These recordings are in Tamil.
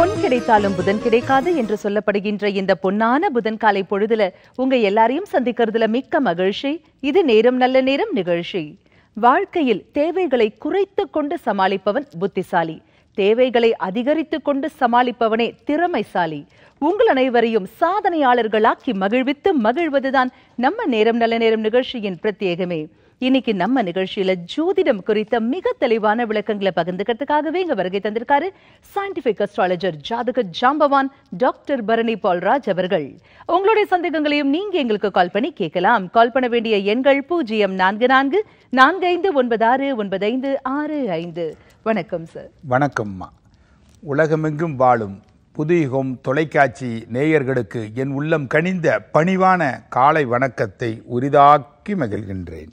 பொன் கிடைத்தாலும் புதன் கிடைக்காது என்று சொல்லப்படுகின்ற இந்த பொன்னான புதன் காலை பொழுதுல உங்க எல்லாரையும் சந்திக்கிறதுல மிக்க மகிழ்ச்சி இது நேரம் நல்ல நேரம் நிகழ்ச்சி வாழ்க்கையில் தேவைகளை குறைத்து கொண்டு சமாளிப்பவன் புத்திசாலி தேவைகளை அதிகரித்து கொண்டு சமாளிப்பவனே திறமைசாலி உங்கள் அனைவரையும் சாதனையாளர்களாக்கி மகிழ்வித்து மகிழ்வதுதான் நம்ம நேரம் நல்ல நேரம் நிகழ்ச்சியின் பிரத்யேகமே இன்னைக்கு நம்ம நிகழ்ச்சியில ஜோதிடம் குறித்த மிக தெளிவான விளக்கங்களை பகிர்ந்துக்கிறதுக்காகவே இங்க வருகை தந்திருக்காரு சயின்டிபிக் அஸ்ட்ராலஜர் ஜாதக ஜாம்பவான் டாக்டர் பரணி பால்ராஜ் அவர்கள் உங்களுடைய சந்தேகங்களையும் நீங்க எங்களுக்கு கால் பண்ணி கேட்கலாம் கால் பண்ண வேண்டிய எண்கள் பூஜ்ஜியம் நான்கு நான்கு நான்கு ஐந்து ஒன்பது ஆறு ஒன்பது ஐந்து ஆறு ஐந்து வணக்கம் சார் வணக்கம்மா உலகமெங்கும் வாழும் புதுயுகம் தொலைக்காட்சி நேயர்களுக்கு என் உள்ளம் கனிந்த பணிவான காலை வணக்கத்தை உரிதாக்கி மகிழ்கின்றேன்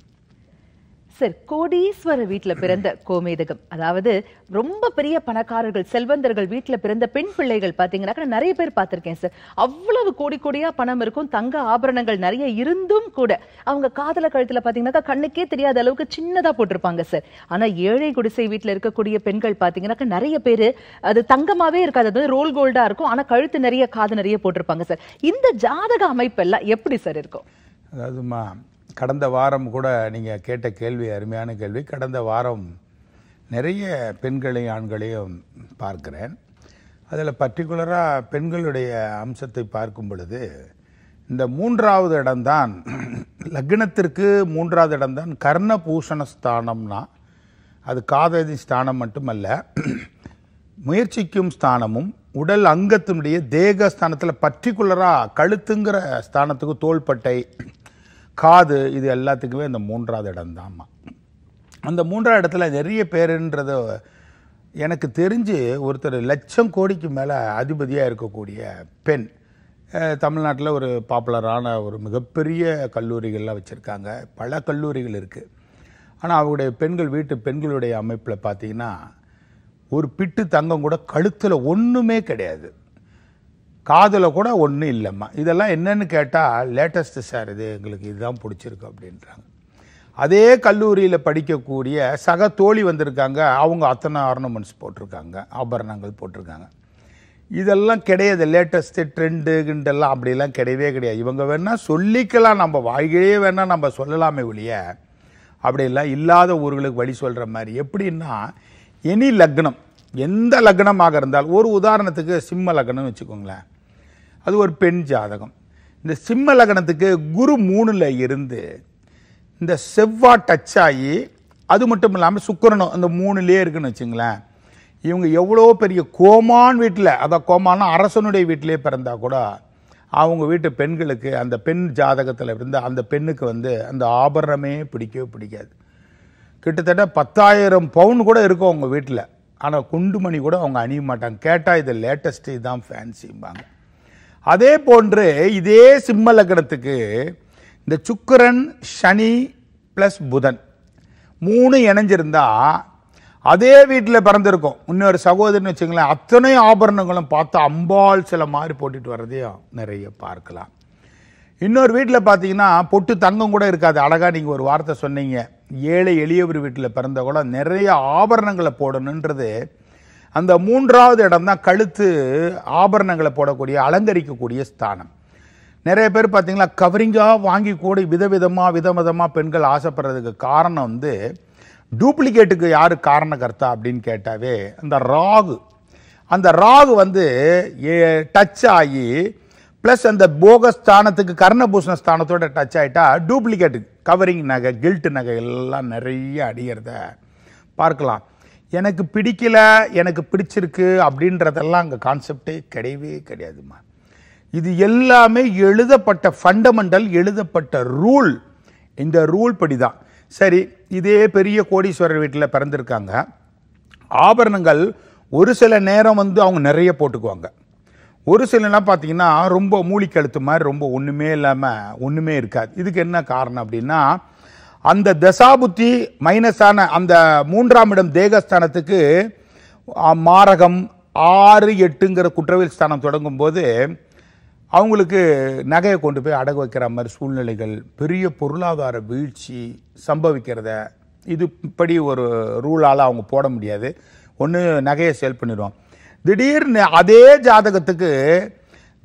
சார் கோடீஸ்வர வீட்டில் பிறந்த கோமேதகம் அதாவது ரொம்ப பெரிய பணக்காரர்கள் செல்வந்தர்கள் வீட்டில் பிறந்த பெண் பிள்ளைகள் பார்த்தீங்கன்னா நிறைய பேர் பார்த்துருக்கேன் சார் அவ்வளவு கோடி கோடியாக பணம் இருக்கும் தங்க ஆபரணங்கள் நிறைய இருந்தும் கூட அவங்க காதல கழுத்தில் பார்த்தீங்கன்னாக்கா கண்ணுக்கே தெரியாத அளவுக்கு சின்னதாக போட்டிருப்பாங்க சார் ஆனால் ஏழை குடிசை வீட்டில் இருக்கக்கூடிய பெண்கள் பார்த்தீங்கன்னாக்கா நிறைய பேர் அது தங்கமாகவே இருக்காது அது ரோல் கோல்டாக இருக்கும் ஆனால் கழுத்து நிறைய காது நிறைய போட்டிருப்பாங்க சார் இந்த ஜாதக அமைப்பெல்லாம் எப்படி சார் இருக்கும் அதாவதுமா கடந்த வாரம் கூட நீங்கள் கேட்ட கேள்வி அருமையான கேள்வி கடந்த வாரம் நிறைய பெண்களையும் ஆண்களையும் பார்க்குறேன் அதில் பர்டிகுலராக பெண்களுடைய அம்சத்தை பார்க்கும் பொழுது இந்த மூன்றாவது இடம்தான் லக்னத்திற்கு மூன்றாவது இடம்தான் கர்ண பூஷண ஸ்தானம்னா அது காததி ஸ்தானம் மட்டுமல்ல முயற்சிக்கும் ஸ்தானமும் உடல் அங்கத்தினுடைய தேக ஸ்தானத்தில் பர்டிகுலராக கழுத்துங்கிற ஸ்தானத்துக்கு தோள்பட்டை காது இது எல்லாத்துக்குமே இந்த மூன்றாவது இடம் தான்மா அந்த மூன்றாவது இடத்துல நிறைய பேருன்றத எனக்கு தெரிஞ்சு ஒருத்தர் லட்சம் கோடிக்கு மேலே அதிபதியாக இருக்கக்கூடிய பெண் தமிழ்நாட்டில் ஒரு பாப்புலரான ஒரு மிகப்பெரிய கல்லூரிகள்லாம் வச்சுருக்காங்க பல கல்லூரிகள் இருக்குது ஆனால் அவருடைய பெண்கள் வீட்டு பெண்களுடைய அமைப்பில் பார்த்திங்கன்னா ஒரு பிட்டு தங்கம் கூட கழுத்தில் ஒன்றுமே கிடையாது காதில் கூட ஒன்றும் இல்லைம்மா இதெல்லாம் என்னென்னு கேட்டால் லேட்டஸ்ட்டு சார் இது எங்களுக்கு இதுதான் பிடிச்சிருக்கு அப்படின்றாங்க அதே கல்லூரியில் படிக்கக்கூடிய சக தோழி வந்திருக்காங்க அவங்க அத்தனை ஆர்னமெண்ட்ஸ் போட்டிருக்காங்க ஆபரணங்கள் போட்டிருக்காங்க இதெல்லாம் கிடையாது லேட்டஸ்ட்டு ட்ரெண்டு கிண்டெல்லாம் அப்படிலாம் கிடையவே கிடையாது இவங்க வேணால் சொல்லிக்கலாம் நம்ம வாய்களே வேணால் நம்ம சொல்லலாமே ஒழிய அப்படிலாம் இல்லாத ஊர்களுக்கு வழி சொல்கிற மாதிரி எப்படின்னா எனி லக்னம் எந்த லக்னமாக இருந்தால் ஒரு உதாரணத்துக்கு சிம்ம லக்னம்னு வச்சுக்கோங்களேன் அது ஒரு பெண் ஜாதகம் இந்த சிம்ம லக்னத்துக்கு குரு மூணில் இருந்து இந்த செவ்வா டச் ஆகி அது மட்டும் இல்லாமல் சுக்கரனும் அந்த மூணுலேயே இருக்குன்னு வச்சுங்களேன் இவங்க எவ்வளோ பெரிய கோமான் வீட்டில் அதான் கோமானா அரசனுடைய வீட்டிலே பிறந்தால் கூட அவங்க வீட்டு பெண்களுக்கு அந்த பெண் ஜாதகத்தில் இருந்து அந்த பெண்ணுக்கு வந்து அந்த ஆபரணமே பிடிக்கவே பிடிக்காது கிட்டத்தட்ட பத்தாயிரம் பவுன் கூட இருக்கும் அவங்க வீட்டில் ஆனால் குண்டுமணி கூட அவங்க அணிய மாட்டாங்க கேட்டால் இது லேட்டஸ்ட்டு இதுதான் ஃபேன்சிம்பாங்க அதே போன்று இதே சிம்ம லக்னத்துக்கு இந்த சுக்கரன் சனி ப்ளஸ் புதன் மூணு இணைஞ்சிருந்தா அதே வீட்டில் பிறந்திருக்கும் இன்னொரு சகோதரன் வச்சுங்களேன் அத்தனை ஆபரணங்களும் பார்த்து அம்பாள் சில மாதிரி போட்டுட்டு வர்றதையும் நிறைய பார்க்கலாம் இன்னொரு வீட்டில் பார்த்தீங்கன்னா பொட்டு தங்கம் கூட இருக்காது அழகாக நீங்கள் ஒரு வார்த்தை சொன்னீங்க ஏழை எளியவர் வீட்டில் பிறந்த கூட நிறைய ஆபரணங்களை போடணுன்றது அந்த மூன்றாவது இடம் தான் கழுத்து ஆபரணங்களை போடக்கூடிய அலங்கரிக்கக்கூடிய ஸ்தானம் நிறைய பேர் பார்த்திங்களா கவரிங்காக வாங்கி கூட விதவிதமாக விதவிதமாக பெண்கள் ஆசைப்படுறதுக்கு காரணம் வந்து டூப்ளிகேட்டுக்கு யார் காரணக்கர்த்தா அப்படின்னு கேட்டாவே அந்த ராகு அந்த ராகு வந்து டச் ஆகி ப்ளஸ் அந்த போக ஸ்தானத்துக்கு கர்ணபூஷண ஸ்தானத்தோட டச் ஆகிட்டா டூப்ளிகேட்டு கவரிங் நகை கில்ட்டு நகை எல்லாம் நிறைய அடிகிறத பார்க்கலாம் எனக்கு பிடிக்கல எனக்கு பிடிச்சிருக்கு அப்படின்றதெல்லாம் அங்கே கான்செப்டே கிடையவே கிடையாதுமா இது எல்லாமே எழுதப்பட்ட ஃபண்டமெண்டல் எழுதப்பட்ட ரூல் இந்த ரூல் படி தான் சரி இதே பெரிய கோடீஸ்வரர் வீட்டில் பிறந்திருக்காங்க ஆபரணங்கள் ஒரு சில நேரம் வந்து அவங்க நிறைய போட்டுக்குவாங்க ஒரு சிலனா பார்த்தீங்கன்னா ரொம்ப மூலிக்கழுத்து மாதிரி ரொம்ப ஒன்றுமே இல்லாமல் ஒன்றுமே இருக்காது இதுக்கு என்ன காரணம் அப்படின்னா அந்த தசாபுத்தி மைனஸான அந்த மூன்றாம் இடம் தேகஸ்தானத்துக்கு மாரகம் ஆறு எட்டுங்கிற குற்றவியல் ஸ்தானம் தொடங்கும் போது அவங்களுக்கு நகையை கொண்டு போய் அடகு வைக்கிற மாதிரி சூழ்நிலைகள் பெரிய பொருளாதார வீழ்ச்சி சம்பவிக்கிறத இது இப்படி ஒரு ரூலால் அவங்க போட முடியாது ஒன்று நகையை சேல் பண்ணிடுவோம் திடீர்னு அதே ஜாதகத்துக்கு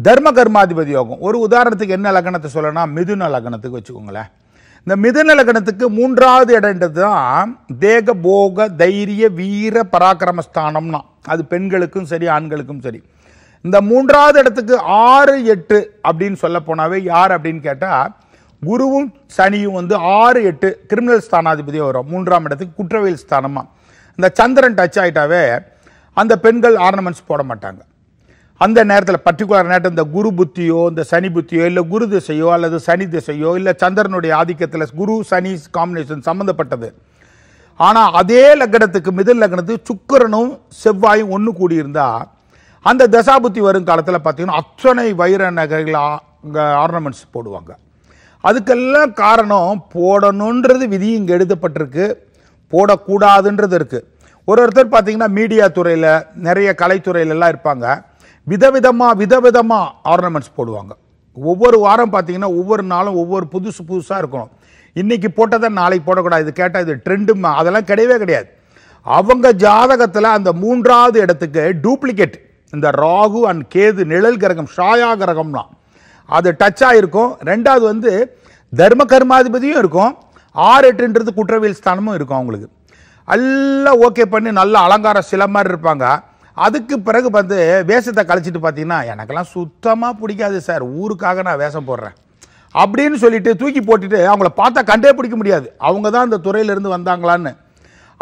தர்ம கர்மாதிபதி யோகம் ஒரு உதாரணத்துக்கு என்ன லக்னத்தை சொல்லணும்னா மிதுன லக்னத்துக்கு வச்சுக்கோங்களேன் இந்த மிதுநலகணத்துக்கு கணத்துக்கு மூன்றாவது இடம்ன்றது தான் தேக போக தைரிய வீர பராக்கிரமஸ்தானம்னா அது பெண்களுக்கும் சரி ஆண்களுக்கும் சரி இந்த மூன்றாவது இடத்துக்கு ஆறு எட்டு அப்படின்னு சொல்ல போனாவே யார் அப்படின்னு கேட்டால் குருவும் சனியும் வந்து ஆறு எட்டு கிரிமினல் ஸ்தானாதிபதியாக வரும் மூன்றாம் இடத்துக்கு குற்றவியல் ஸ்தானமாக இந்த சந்திரன் டச் ஆகிட்டாவே அந்த பெண்கள் ஆர்னமெண்ட்ஸ் போட மாட்டாங்க அந்த நேரத்தில் பர்டிகுலர் நேரத்தில் இந்த குரு புத்தியோ இந்த சனி புத்தியோ இல்லை குரு திசையோ அல்லது சனி திசையோ இல்லை சந்திரனுடைய ஆதிக்கத்தில் குரு சனி காம்பினேஷன் சம்மந்தப்பட்டது ஆனால் அதே லக்கணத்துக்கு மிதல் லக்கணத்துக்கு சுக்கரனும் செவ்வாயும் ஒன்று கூடியிருந்தா அந்த தசாபுத்தி வரும் காலத்தில் பார்த்தீங்கன்னா அத்தனை வைர நகைகள் ஆர்னமெண்ட்ஸ் போடுவாங்க அதுக்கெல்லாம் காரணம் போடணுன்றது விதி இங்கே எழுதப்பட்டிருக்கு போடக்கூடாதுன்றது இருக்குது ஒரு ஒருத்தர் பார்த்திங்கன்னா மீடியா துறையில் நிறைய கலைத்துறையிலலாம் இருப்பாங்க விதவிதமாக விதவிதமாக ஆர்னமெண்ட்ஸ் போடுவாங்க ஒவ்வொரு வாரம் பார்த்தீங்கன்னா ஒவ்வொரு நாளும் ஒவ்வொரு புதுசு புதுசாக இருக்கணும் இன்றைக்கி போட்டதை நாளைக்கு போடக்கூடாது இது கேட்டால் இது ட்ரெண்டும் அதெல்லாம் கிடையவே கிடையாது அவங்க ஜாதகத்தில் அந்த மூன்றாவது இடத்துக்கு டூப்ளிகேட் இந்த ராகு அண்ட் கேது நிழல் கிரகம் ஷாயா கிரகம்லாம் அது டச் ஆகிருக்கும் ரெண்டாவது வந்து தர்ம கர்மாதிபதியும் இருக்கும் ஆறு எட்டுன்றது குற்றவியல் ஸ்தானமும் இருக்கும் அவங்களுக்கு எல்லாம் ஓகே பண்ணி நல்ல அலங்கார சில மாதிரி இருப்பாங்க அதுக்கு பிறகு வந்து வேஷத்தை கழிச்சிட்டு பார்த்தீங்கன்னா எனக்கெல்லாம் சுத்தமாக பிடிக்காது சார் ஊருக்காக நான் வேஷம் போடுறேன் அப்படின்னு சொல்லிட்டு தூக்கி போட்டுட்டு அவங்கள பார்த்தா கண்டே பிடிக்க முடியாது அவங்க தான் அந்த துறையிலேருந்து வந்தாங்களான்னு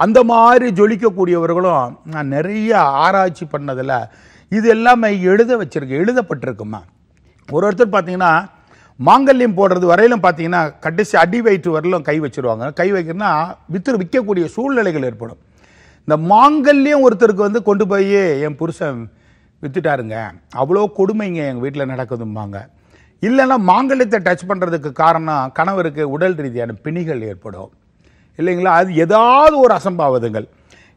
அந்த மாதிரி ஜொலிக்கக்கூடியவர்களும் நான் நிறைய ஆராய்ச்சி பண்ணதில் இது எல்லாமே எழுத வச்சுருக்கு எழுதப்பட்டிருக்குமா ஒரு ஒருத்தர் பார்த்தீங்கன்னா மாங்கல்யம் போடுறது வரையிலும் பார்த்தீங்கன்னா கடைசி அடி வயிற்று வரலும் கை வச்சுருவாங்க கை வைக்கிறதுனா விற்று விற்கக்கூடிய சூழ்நிலைகள் ஏற்படும் இந்த மாங்கல்யம் ஒருத்தருக்கு வந்து கொண்டு போய் என் புருஷன் வித்துட்டாருங்க அவ்வளோ கொடுமைங்க எங்கள் வீட்டில் நடக்குதும்பாங்க இல்லைன்னா மாங்கல்யத்தை டச் பண்ணுறதுக்கு காரணம் கணவருக்கு உடல் ரீதியான பிணிகள் ஏற்படும் இல்லைங்களா அது ஏதாவது ஒரு அசம்பாவிதங்கள்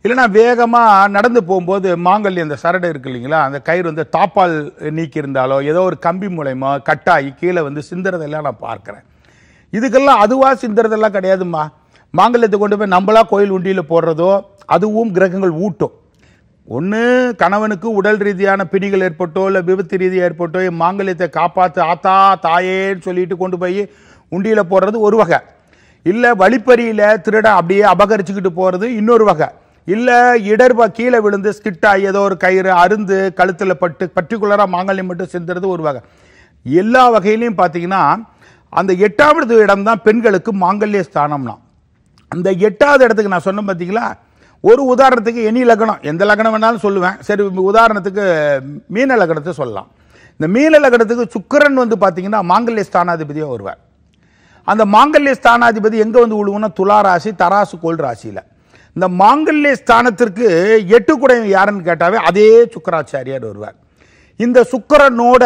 இல்லைனா வேகமாக நடந்து போகும்போது மாங்கல்யம் இந்த சரடு இருக்கு இல்லைங்களா அந்த கயிறு வந்து தாப்பால் நீக்கியிருந்தாலோ ஏதோ ஒரு கம்பி மூலயமா கட்டாகி கீழே வந்து சிந்துறதெல்லாம் நான் பார்க்குறேன் இதுக்கெல்லாம் அதுவாக சிந்துறதெல்லாம் கிடையாதுமா மாங்கல்யத்தை கொண்டு போய் நம்மளா கோயில் உண்டியில் போடுறதோ அதுவும் கிரகங்கள் ஊட்டும் ஒன்று கணவனுக்கு உடல் ரீதியான பிணிகள் ஏற்பட்டோ இல்லை விபத்து ரீதியாக ஏற்பட்டோ என் மாங்கல்யத்தை காப்பாற்று ஆத்தா தாயேன்னு சொல்லிட்டு கொண்டு போய் உண்டியில் போடுறது ஒரு வகை இல்லை வழிப்பறியில் திருட அப்படியே அபகரிச்சுக்கிட்டு போகிறது இன்னொரு வகை இல்லை இடர்பா கீழே விழுந்து ஸ்கிட்டாகி ஏதோ ஒரு கயிறு அருந்து கழுத்தில் பட்டு பர்டிகுலராக மாங்கல்யம் மட்டும் செஞ்சுறது ஒரு வகை எல்லா வகையிலையும் பார்த்தீங்கன்னா அந்த எட்டாவது இடம் தான் பெண்களுக்கு மாங்கல்ய ஸ்தானம்னா அந்த எட்டாவது இடத்துக்கு நான் சொன்னேன் பார்த்தீங்களா ஒரு உதாரணத்துக்கு எனி லக்னம் எந்த லக்னம் வேணாலும் சொல்லுவேன் சரி உதாரணத்துக்கு மீன லக்னத்தை சொல்லலாம் இந்த மீன லக்னத்துக்கு சுக்கரன் வந்து பார்த்தீங்கன்னா மாங்கல்ய ஸ்தானாதிபதியாக வருவார் அந்த மாங்கல்ய ஸ்தானாதிபதி எங்கே வந்து விழுவுனா துலா ராசி தராசு கோல் ராசியில் இந்த மாங்கல்ய ஸ்தானத்திற்கு எட்டு குடையும் யாருன்னு கேட்டாவே அதே சுக்கராச்சாரியார் வருவார் இந்த சுக்கரனோட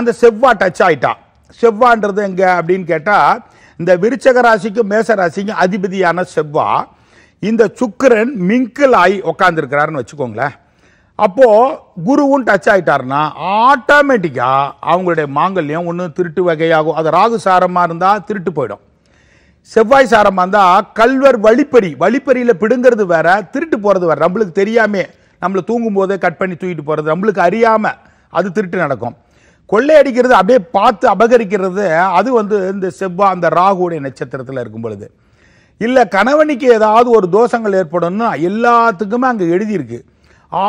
அந்த செவ்வா டச் ஆயிட்டான் செவ்வான்றது எங்கே அப்படின்னு கேட்டால் இந்த விருச்சக ராசிக்கும் மேச ராசிக்கும் அதிபதியான செவ்வா இந்த சுக்கரன் மிங்கிள் ஆகி உக்காந்துருக்கிறாருன்னு வச்சுக்கோங்களேன் அப்போது குருவும் டச் ஆகிட்டாருன்னா ஆட்டோமேட்டிக்காக அவங்களுடைய மாங்கல்யம் ஒன்று திருட்டு வகையாகும் அது ராகு சாரமாக இருந்தால் திருட்டு போயிடும் செவ்வாய் சாரமாக இருந்தால் கல்வர் வழிப்பறி வழிப்பறியில் பிடுங்கிறது வேற திருட்டு போகிறது வேறு நம்மளுக்கு தெரியாமே நம்மளை தூங்கும் போதே கட் பண்ணி தூக்கிட்டு போகிறது நம்மளுக்கு அறியாமல் அது திருட்டு நடக்கும் கொள்ளையடிக்கிறது அப்படியே பார்த்து அபகரிக்கிறது அது வந்து இந்த செவ்வாய் அந்த ராகுடைய நட்சத்திரத்தில் இருக்கும் பொழுது இல்லை கணவனுக்கு ஏதாவது ஒரு தோஷங்கள் ஏற்படணும்னு எல்லாத்துக்குமே அங்கே எழுதியிருக்கு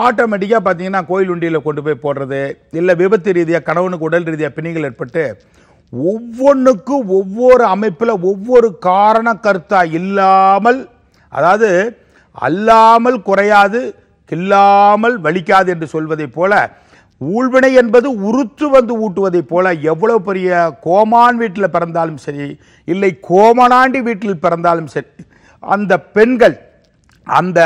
ஆட்டோமேட்டிக்காக பார்த்தீங்கன்னா கோயில் உண்டியில் கொண்டு போய் போடுறது இல்லை விபத்து ரீதியாக கணவனுக்கு உடல் ரீதியாக பிணிகள் ஏற்பட்டு ஒவ்வொன்றுக்கும் ஒவ்வொரு அமைப்பில் ஒவ்வொரு காரண கருத்தா இல்லாமல் அதாவது அல்லாமல் குறையாது கில்லாமல் வலிக்காது என்று சொல்வதைப் போல ஊழ்வினை என்பது உறுத்து வந்து ஊட்டுவதைப் போல எவ்வளோ பெரிய கோமான் வீட்டில் பிறந்தாலும் சரி இல்லை கோமனாண்டி வீட்டில் பிறந்தாலும் சரி அந்த பெண்கள் அந்த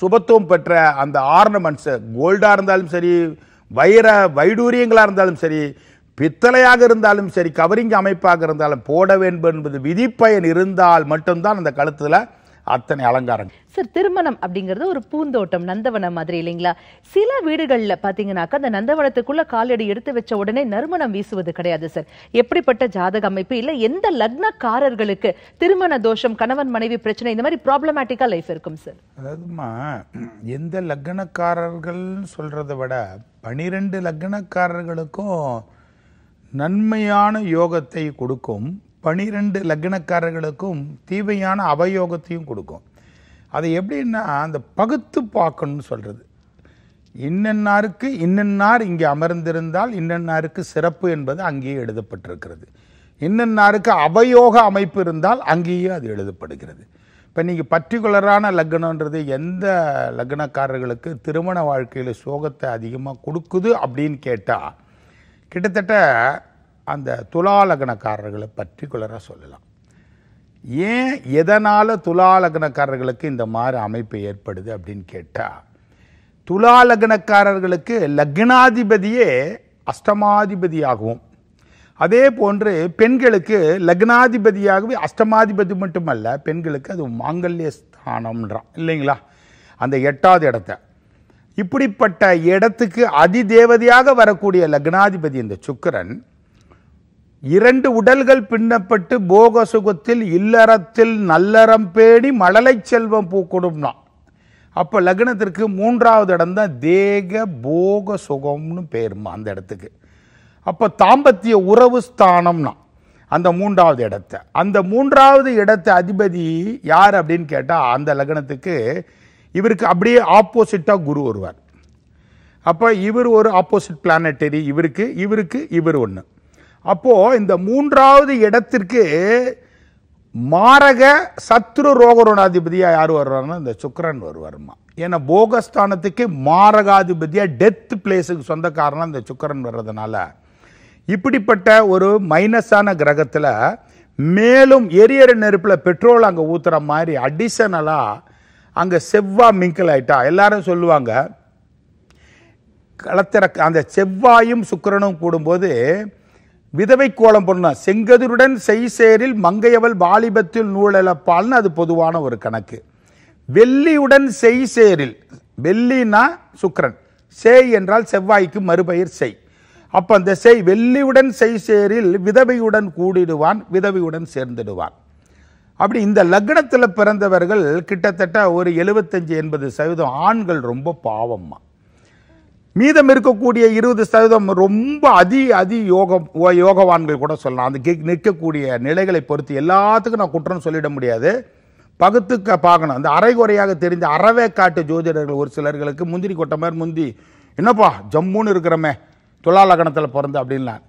சுபத்துவம் பெற்ற அந்த ஆர்னமெண்ட்ஸு கோல்டாக இருந்தாலும் சரி வைர வைடூரியங்களாக இருந்தாலும் சரி பித்தளையாக இருந்தாலும் சரி கவரிங் அமைப்பாக இருந்தாலும் போட வேண்டும் என்பது விதிப்பயன் இருந்தால் மட்டும்தான் அந்த கழுத்தில் அத்தனை அலங்காரம் சார் திருமணம் அப்படிங்கிறது ஒரு பூந்தோட்டம் நந்தவனம் மாதிரி இல்லைங்களா சில வீடுகளில் பார்த்தீங்கன்னாக்கா அந்த நந்தவனத்துக்குள்ள காலடி எடுத்து வச்ச உடனே நறுமணம் வீசுவது கிடையாது சார் எப்படிப்பட்ட ஜாதக அமைப்பு இல்லை எந்த லக்னக்காரர்களுக்கு திருமண தோஷம் கணவன் மனைவி பிரச்சனை இந்த மாதிரி ப்ராப்ளமேட்டிக்காக லைஃப் இருக்கும் சார் அதாவதுமா எந்த லக்னக்காரர்கள்னு சொல்கிறத விட பனிரெண்டு லக்னக்காரர்களுக்கும் நன்மையான யோகத்தை கொடுக்கும் பனிரெண்டு லக்னக்காரர்களுக்கும் தீவையான அவயோகத்தையும் கொடுக்கும் அது எப்படின்னா அந்த பகுத்து பார்க்கணும்னு சொல்கிறது இன்னன்னாருக்கு இன்னன்னார் இங்கே அமர்ந்திருந்தால் இன்னன்னாருக்கு சிறப்பு என்பது அங்கேயே எழுதப்பட்டிருக்கிறது இன்னன்னாருக்கு அவயோக அமைப்பு இருந்தால் அங்கேயே அது எழுதப்படுகிறது இப்போ நீங்கள் பர்டிகுலரான லக்னன்றது எந்த லக்னக்காரர்களுக்கு திருமண வாழ்க்கையில் சோகத்தை அதிகமாக கொடுக்குது அப்படின்னு கேட்டால் கிட்டத்தட்ட அந்த பற்றி குளராக சொல்லலாம் ஏன் எதனால் துலாலக்னக்காரர்களுக்கு இந்த மாதிரி அமைப்பு ஏற்படுது அப்படின்னு கேட்டால் துலாலகனக்காரர்களுக்கு லக்னாதிபதியே அஷ்டமாதிபதியாகவும் அதே போன்று பெண்களுக்கு லக்னாதிபதியாகவே அஷ்டமாதிபதி மட்டுமல்ல பெண்களுக்கு அது மாங்கல்ய ஸ்தானம்ன்றான் இல்லைங்களா அந்த எட்டாவது இடத்த இப்படிப்பட்ட இடத்துக்கு அதிதேவதையாக வரக்கூடிய லக்னாதிபதி இந்த சுக்கரன் இரண்டு உடல்கள் பின்னப்பட்டு போக சுகத்தில் இல்லறத்தில் நல்லறம் பேணி மழலை செல்வம் பூக்கொடும்னா அப்போ லக்னத்திற்கு மூன்றாவது இடம் தான் தேக போக சுகம்னு பேருமா அந்த இடத்துக்கு அப்போ தாம்பத்திய உறவு ஸ்தானம்னா அந்த மூன்றாவது இடத்த அந்த மூன்றாவது இடத்த அதிபதி யார் அப்படின்னு கேட்டால் அந்த லக்னத்துக்கு இவருக்கு அப்படியே ஆப்போசிட்டாக குரு வருவார் அப்போ இவர் ஒரு ஆப்போசிட் பிளானட்டரி இவருக்கு இவருக்கு இவர் ஒன்று அப்போது இந்த மூன்றாவது இடத்திற்கு மாரக சத்ரு ரோகருணாதிபதியாக யார் வருவார்னா இந்த சுக்கரன் வருவார்மா ஏன்னா போகஸ்தானத்துக்கு மாரகாதிபதியாக டெத் பிளேஸுக்கு சொந்தக்காரனாக இந்த சுக்கரன் வர்றதுனால இப்படிப்பட்ட ஒரு மைனஸான கிரகத்தில் மேலும் எரியற நெருப்பில் பெட்ரோல் அங்கே ஊற்றுற மாதிரி அடிஷனலாக அங்கே செவ்வாய் மிங்கிள் ஆகிட்டா எல்லாரும் சொல்லுவாங்க களத்திற அந்த செவ்வாயும் சுக்கரனும் கூடும்போது விதவை கோலம் பொண்ணு செங்கதிருடன் செய்சேரில் மங்கையவள் வாலிபத்தில் நூலப்பால்னு அது பொதுவான ஒரு கணக்கு வெள்ளியுடன் செய்சேரில் வெள்ளினா சுக்கரன் செய் என்றால் செவ்வாய்க்கு மறுபயிர் செய் அப்போ அந்த செய் வெள்ளியுடன் செய்சேரில் விதவையுடன் கூடிடுவான் விதவையுடன் சேர்ந்துடுவான் அப்படி இந்த லக்னத்தில் பிறந்தவர்கள் கிட்டத்தட்ட ஒரு எழுபத்தஞ்சு எண்பது சதவீதம் ஆண்கள் ரொம்ப பாவம்மா மீதம் இருக்கக்கூடிய இருபது சதவீதம் ரொம்ப அதி அதி யோகம் யோகவான்கள் கூட சொல்லலாம் அந்த நிற்கக்கூடிய நிலைகளை பொறுத்து எல்லாத்துக்கும் நான் குற்றம் சொல்லிட முடியாது பகுத்துக்க பார்க்கணும் அந்த அரைகுறையாக தெரிந்த அறவே காட்டு ஜோதிடர்கள் ஒரு சிலர்களுக்கு முந்திரி கொட்ட மாதிரி முந்தி என்னப்பா ஜம்முன்னு இருக்கிறோமே துலா லக்னத்தில் பிறந்து அப்படின்லாம்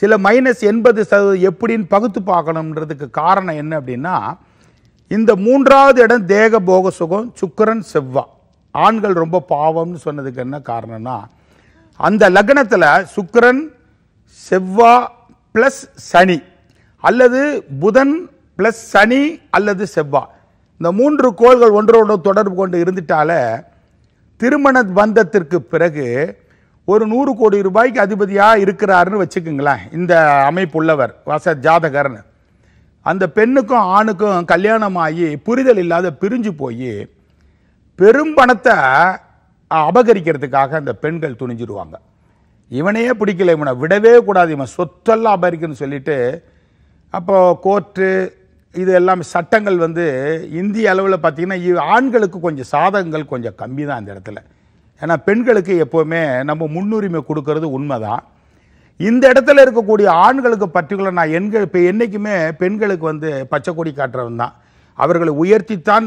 சில மைனஸ் எண்பது சதவீதம் எப்படின்னு பகுத்து பார்க்கணுன்றதுக்கு காரணம் என்ன அப்படின்னா இந்த மூன்றாவது இடம் தேக போக சுகம் சுக்கரன் செவ்வாய் ஆண்கள் ரொம்ப பாவம்னு சொன்னதுக்கு என்ன காரணம்னா அந்த லக்னத்தில் சுக்கரன் செவ்வா ப்ளஸ் சனி அல்லது புதன் ப்ளஸ் சனி அல்லது செவ்வா இந்த மூன்று கோள்கள் ஒன்றோடு தொடர்பு கொண்டு இருந்துட்டால திருமண பந்தத்திற்கு பிறகு ஒரு நூறு கோடி ரூபாய்க்கு அதிபதியாக இருக்கிறாருன்னு வச்சுக்கோங்களேன் இந்த அமைப்புள்ளவர் வச ஜாதகர்னு அந்த பெண்ணுக்கும் ஆணுக்கும் கல்யாணமாகி புரிதல் இல்லாத பிரிஞ்சு போய் பெரும் பணத்தை அபகரிக்கிறதுக்காக அந்த பெண்கள் துணிஞ்சிடுவாங்க இவனையே பிடிக்கல இவனை விடவே கூடாது இவன் சொத்தெல்லாம் அபகரிக்குன்னு சொல்லிட்டு அப்போது கோர்ட்டு இது எல்லாமே சட்டங்கள் வந்து இந்திய அளவில் பார்த்திங்கன்னா ஆண்களுக்கு கொஞ்சம் சாதகங்கள் கொஞ்சம் கம்மி தான் அந்த இடத்துல ஏன்னா பெண்களுக்கு எப்போவுமே நம்ம முன்னுரிமை கொடுக்கறது உண்மை தான் இந்த இடத்துல இருக்கக்கூடிய ஆண்களுக்கு பர்டிகுலர் நான் எண்கள் இப்போ என்றைக்குமே பெண்களுக்கு வந்து பச்சை கொடி காட்டுறவன் தான் அவர்களை உயர்த்தித்தான்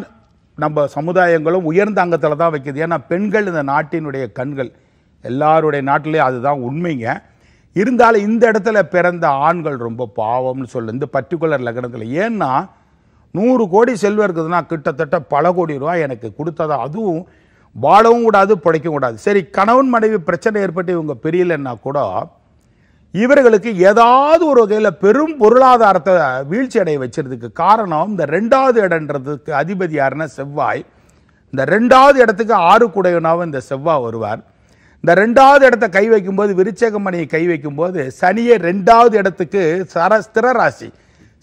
நம்ம சமுதாயங்களும் உயர்ந்த அங்கத்தில் தான் வைக்கிறது ஏன்னா பெண்கள் இந்த நாட்டினுடைய கண்கள் எல்லாருடைய நாட்டிலே அதுதான் உண்மைங்க இருந்தாலும் இந்த இடத்துல பிறந்த ஆண்கள் ரொம்ப பாவம்னு சொல்லு இந்த பர்டிகுலர் லக்னத்தில் ஏன்னா நூறு கோடி செல்வம் இருக்குதுன்னா கிட்டத்தட்ட பல கோடி ரூபா எனக்கு கொடுத்ததா அதுவும் வாழவும் கூடாது பிழைக்கவும் கூடாது சரி கணவன் மனைவி பிரச்சனை ஏற்பட்டு இவங்க பெரியலன்னா கூட இவர்களுக்கு ஏதாவது ஒரு வகையில் பெரும் பொருளாதாரத்தை வீழ்ச்சி அடைய வச்சுருக்கு காரணம் இந்த ரெண்டாவது இடன்றதுக்கு அதிபதி யாருன்னா செவ்வாய் இந்த ரெண்டாவது இடத்துக்கு ஆறு குடையனாவும் இந்த செவ்வாய் வருவார் இந்த ரெண்டாவது இடத்த கை வைக்கும்போது விருச்சகமணியை கை வைக்கும்போது சனியை ரெண்டாவது இடத்துக்கு சர ஸ்திர ராசி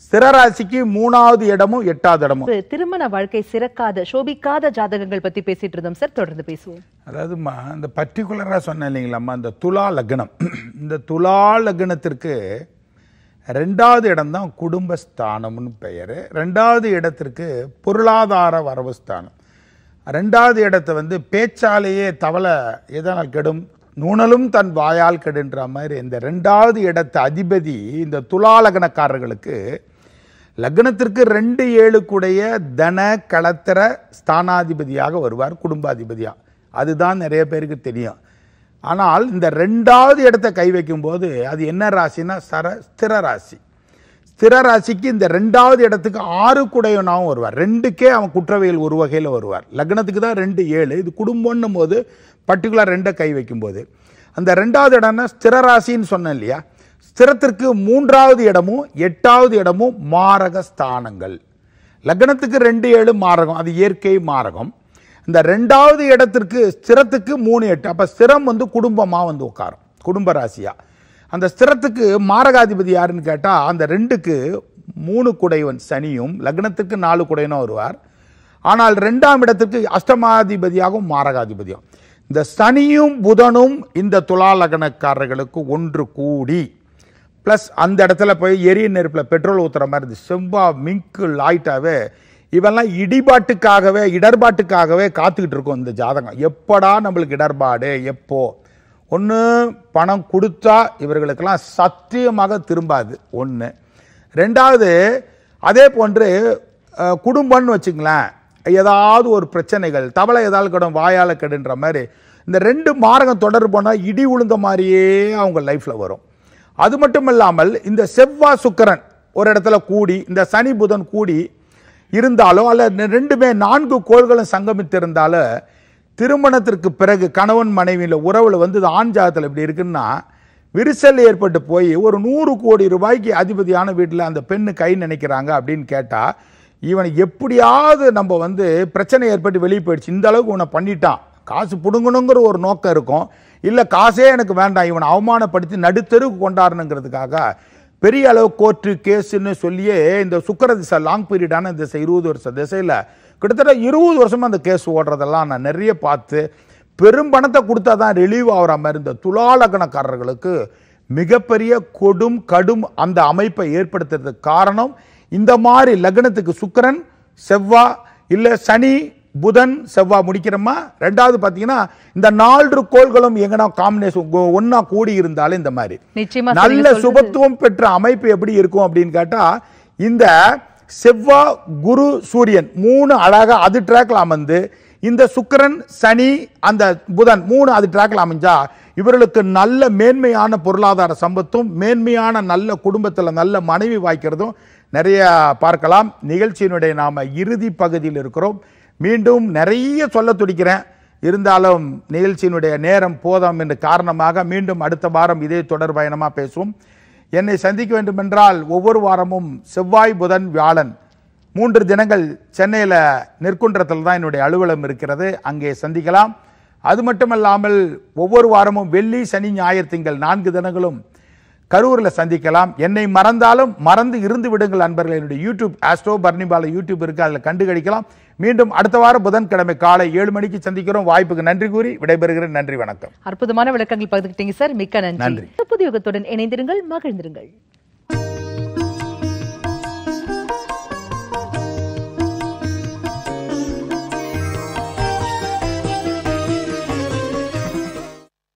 சிறராசிக்கு மூணாவது இடமும் எட்டாவது இடமும் திருமண வாழ்க்கை சிறக்காத சோபிக்காத ஜாதகங்கள் பத்தி பேசிட்டு இருந்தோம் சார் தொடர்ந்து பேசுவோம் அதாவது இந்த பர்டிகுலரா சொன்னேன் இல்லைங்களாம்மா இந்த துலா லக்னம் இந்த துலா லக்னத்திற்கு ரெண்டாவது இடம் தான் குடும்பஸ்தானம்னு பெயர் ரெண்டாவது இடத்திற்கு பொருளாதார வரவுஸ்தானம் ரெண்டாவது இடத்தை வந்து பேச்சாலேயே தவளை எதனால் கெடும் நூணலும் தன் வாயால் கெடுன்ற மாதிரி இந்த ரெண்டாவது இடத்த அதிபதி இந்த துலாலகனக்காரர்களுக்கு லக்னத்திற்கு ரெண்டு ஏழுக்குடைய தன கலத்திர ஸ்தானாதிபதியாக வருவார் குடும்பாதிபதியாக அதுதான் நிறைய பேருக்கு தெரியும் ஆனால் இந்த ரெண்டாவது இடத்த கை வைக்கும்போது அது என்ன ராசினா சர ஸ்திர ராசி ஸ்திர ராசிக்கு இந்த ரெண்டாவது இடத்துக்கு ஆறு குடையனாகவும் வருவார் ரெண்டுக்கே அவன் குற்றவியல் ஒரு வகையில் வருவார் லக்னத்துக்கு தான் ரெண்டு ஏழு இது குடும்பம்னும் போது பர்டிகுலர் ரெண்டை கை வைக்கும்போது அந்த ரெண்டாவது இடம்னா ஸ்திர ராசின்னு சொன்னேன் இல்லையா ஸ்திரத்திற்கு மூன்றாவது இடமும் எட்டாவது இடமும் மாரக ஸ்தானங்கள் லக்னத்துக்கு ரெண்டு ஏழு மாரகம் அது இயற்கை மாரகம் இந்த ரெண்டாவது இடத்திற்கு ஸ்திரத்துக்கு மூணு எட்டு அப்போ ஸ்திரம் வந்து குடும்பமாக வந்து உட்காரும் குடும்ப ராசியாக அந்த ஸ்திரத்துக்கு மாரகாதிபதி யாருன்னு கேட்டால் அந்த ரெண்டுக்கு மூணு குடைவன் சனியும் லக்னத்துக்கு நாலு குடையனும் வருவார் ஆனால் ரெண்டாம் இடத்திற்கு அஷ்டமாதிபதியாகவும் மாரகாதிபதியாகும் இந்த சனியும் புதனும் இந்த துலா லக்னக்காரர்களுக்கு ஒன்று கூடி ப்ளஸ் அந்த இடத்துல போய் எரிய நெருப்பில் பெட்ரோல் ஊற்றுற மாதிரி இருந்துச்சு செம்பா மிங்கு லாய்ட்டாகவே இவெல்லாம் இடிபாட்டுக்காகவே இடர்பாட்டுக்காகவே காத்துக்கிட்டு இருக்கோம் இந்த ஜாதகம் எப்படா நம்மளுக்கு இடர்பாடு எப்போ ஒன்று பணம் கொடுத்தா இவர்களுக்கெல்லாம் சத்தியமாக திரும்பாது ஒன்று ரெண்டாவது அதே போன்று குடும்பம்னு வச்சுங்களேன் ஏதாவது ஒரு பிரச்சனைகள் தவளை ஏதாவது கடும் வாயால் கெடுன்ற மாதிரி இந்த ரெண்டு மார்க்கம் தொடர்பு போனால் இடி உளுந்த மாதிரியே அவங்க லைஃப்பில் வரும் அது மட்டுமல்லாமல் இந்த செவ்வாய் சுக்கரன் ஒரு இடத்துல கூடி இந்த சனி புதன் கூடி இருந்தாலோ அல்ல ரெண்டுமே நான்கு கோள்களும் சங்கமித்திருந்தாலோ திருமணத்திற்கு பிறகு கணவன் மனைவியில் உறவில் வந்து ஆண் ஜாதத்தில் இப்படி இருக்குன்னா விரிசல் ஏற்பட்டு போய் ஒரு நூறு கோடி ரூபாய்க்கு அதிபதியான வீட்டில் அந்த பெண்ணு கை நினைக்கிறாங்க அப்படின்னு கேட்டால் இவனை எப்படியாவது நம்ம வந்து பிரச்சனை ஏற்பட்டு வெளியே போயிடுச்சு இந்த அளவுக்கு உன்னை பண்ணிட்டான் காசு பிடுங்கணுங்கிற ஒரு நோக்கம் இருக்கும் இல்லை காசே எனக்கு வேண்டாம் இவனை அவமானப்படுத்தி நடுத்தருக்கு கொண்டாடணுங்கிறதுக்காக பெரிய அளவு கோர்ட்டு கேஸுன்னு சொல்லியே இந்த சுக்கர திசை லாங் பீரியடான திசை இருபது வருஷம் திசையில் கிட்டத்தட்ட இருபது வருஷமாக அந்த கேஸ் ஓடுறதெல்லாம் நான் நிறைய பார்த்து பெரும் பணத்தை கொடுத்தா தான் ரிலீவ் ஆகிற மாதிரி இந்த துலாலக்கணக்காரர்களுக்கு மிகப்பெரிய கொடும் கடும் அந்த அமைப்பை ஏற்படுத்துறதுக்கு காரணம் இந்த மாதிரி லக்னத்துக்கு சுக்கரன் செவ்வா இல்லை சனி புதன் செவ்வாய் முடிக்கிறோமா ரெண்டாவது பாத்தீங்கன்னா இந்த நாலு கோள்களும் எங்கன்னா காம்பினேஷன் ஒன்னா கூடி இருந்தாலும் இந்த மாதிரி நல்ல சுபத்துவம் பெற்ற அமைப்பு எப்படி இருக்கும் அப்படின்னு கேட்டா இந்த செவ்வா குரு சூரியன் மூணு அழகா அது டிராக்ல அமர்ந்து இந்த சுக்கரன் சனி அந்த புதன் மூணு அது டிராக்ல அமைஞ்சா இவர்களுக்கு நல்ல மேன்மையான பொருளாதார சம்பத்தும் மேன்மையான நல்ல குடும்பத்தில் நல்ல மனைவி வாய்க்கிறதும் நிறைய பார்க்கலாம் நிகழ்ச்சியினுடைய நாம இறுதி பகுதியில் இருக்கிறோம் மீண்டும் நிறைய சொல்ல துடிக்கிறேன் இருந்தாலும் நிகழ்ச்சியினுடைய நேரம் போதும் என்ற காரணமாக மீண்டும் அடுத்த வாரம் இதே தொடர் பயணமாக பேசுவோம் என்னை சந்திக்க வேண்டுமென்றால் ஒவ்வொரு வாரமும் செவ்வாய் புதன் வியாழன் மூன்று தினங்கள் சென்னையில் நிற்குன்றத்தில் தான் என்னுடைய அலுவலகம் இருக்கிறது அங்கே சந்திக்கலாம் அது மட்டுமல்லாமல் ஒவ்வொரு வாரமும் வெள்ளி சனி ஞாயிறு திங்கள் நான்கு தினங்களும் கரூரில் சந்திக்கலாம் என்னை மறந்தாலும் மறந்து இருந்து விடுங்கள் அன்பர்கள் என்னுடைய யூடியூப் ஆஸ்ட்ரோ பர்னிபால யூடியூப் இருக்குது அதில் கண்டுகளிக்கலாம் மீண்டும் அடுத்த வாரம் புதன்கிழமை காலை ஏழு மணிக்கு சந்திக்கிறோம் வாய்ப்புக்கு நன்றி கூறி விடைபெறுகிறேன் நன்றி வணக்கம் அற்புதமான விளக்கங்கள் பகிர்ந்துட்டீங்க சார் மிக்க நன்றி நன்றி புதியுகத்துடன் இணைந்திருங்கள் மகிழ்ந்திருங்கள்